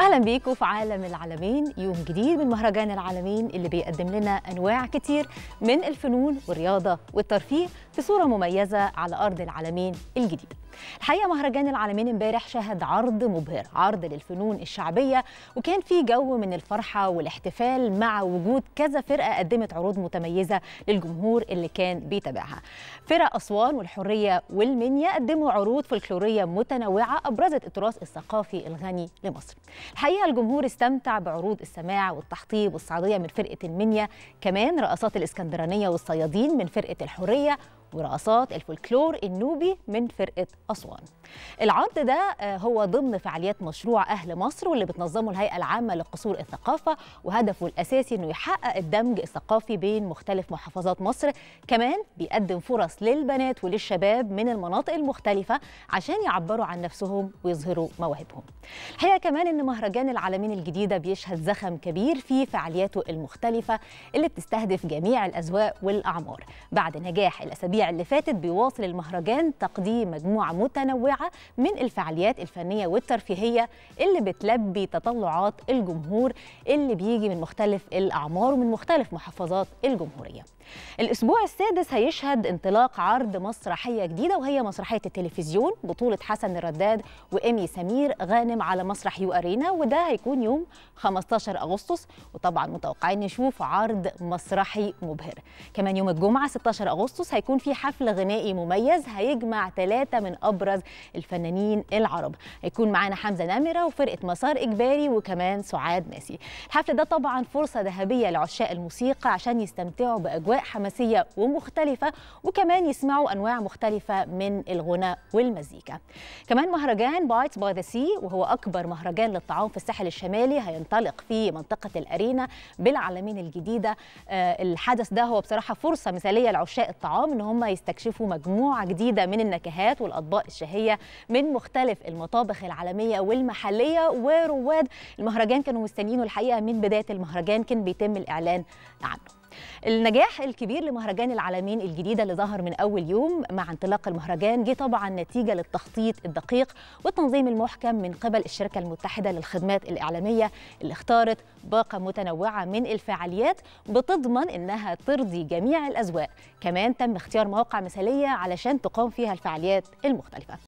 اهلا بيكم في عالم العالمين يوم جديد من مهرجان العالمين اللي بيقدم لنا انواع كتير من الفنون والرياضه والترفيه في صورة مميزة على أرض العالمين الجديد الحقيقة مهرجان العالمين امبارح شهد عرض مبهر عرض للفنون الشعبية وكان في جو من الفرحة والاحتفال مع وجود كذا فرقة قدمت عروض متميزة للجمهور اللي كان بيتابعها فرق أسوان والحرية والمنيا قدموا عروض فلكلورية متنوعة أبرزت التراث الثقافي الغني لمصر الحقيقة الجمهور استمتع بعروض السماع والتحطيب والصعيدية من فرقة المنيا كمان رقصات الإسكندرانية والصيادين من فرقة الحرية ورقصات الفولكلور النوبي من فرقة أسوان العرض ده آه، هو ضمن فعاليات مشروع أهل مصر واللي بتنظمه الهيئة العامة لقصور الثقافة وهدفه الأساسي أنه يحقق الدمج الثقافي بين مختلف محافظات مصر كمان بيقدم فرص للبنات وللشباب من المناطق المختلفة عشان يعبروا عن نفسهم ويظهروا مواهبهم الحقيقة كمان أن مهرجان العالمين الجديدة بيشهد زخم كبير في فعالياته المختلفة اللي بتستهدف جميع الأذواق والأعمار بعد نجاح الأسابيع الأسابيع اللي فاتت بيواصل المهرجان تقديم مجموعة متنوعة من الفعاليات الفنية والترفيهية اللي بتلبي تطلعات الجمهور اللي بيجي من مختلف الأعمار ومن مختلف محافظات الجمهورية الأسبوع السادس هيشهد انطلاق عرض مسرحية جديدة وهي مسرحية التلفزيون بطولة حسن الرداد وإيمي سمير غانم على مسرح يو أرينا وده هيكون يوم 15 أغسطس وطبعا متوقعين نشوف عرض مسرحي مبهر كمان يوم الجمعة 16 أغسطس هيكون في في حفل غنائي مميز هيجمع ثلاثة من أبرز الفنانين العرب هيكون معانا حمزة نمرة وفرقة مسار إجباري وكمان سعاد ماسي الحفل ده طبعا فرصة ذهبية لعشاق الموسيقى عشان يستمتعوا بأجواء حماسية ومختلفة وكمان يسمعوا أنواع مختلفة من الغنى والمزيكا كمان مهرجان بايتس باي ذا سي وهو أكبر مهرجان للطعام في الساحل الشمالي هينطلق في منطقة الأرينا بالعالمين الجديدة آه، الحدث ده هو بصراحة فرصة مثالية لعشاق الطعام إن هم هم يستكشفوا مجموعه جديده من النكهات والاطباق الشهيه من مختلف المطابخ العالميه والمحليه ورواد المهرجان كانوا مستنيينه الحقيقه من بدايه المهرجان كان بيتم الاعلان عنه النجاح الكبير لمهرجان العالمين الجديده اللي ظهر من اول يوم مع انطلاق المهرجان جه طبعا نتيجه للتخطيط الدقيق والتنظيم المحكم من قبل الشركه المتحده للخدمات الاعلاميه اللي اختارت باقه متنوعه من الفعاليات بتضمن انها ترضي جميع الاذواق كمان تم اختيار مواقع مثاليه علشان تقام فيها الفعاليات المختلفه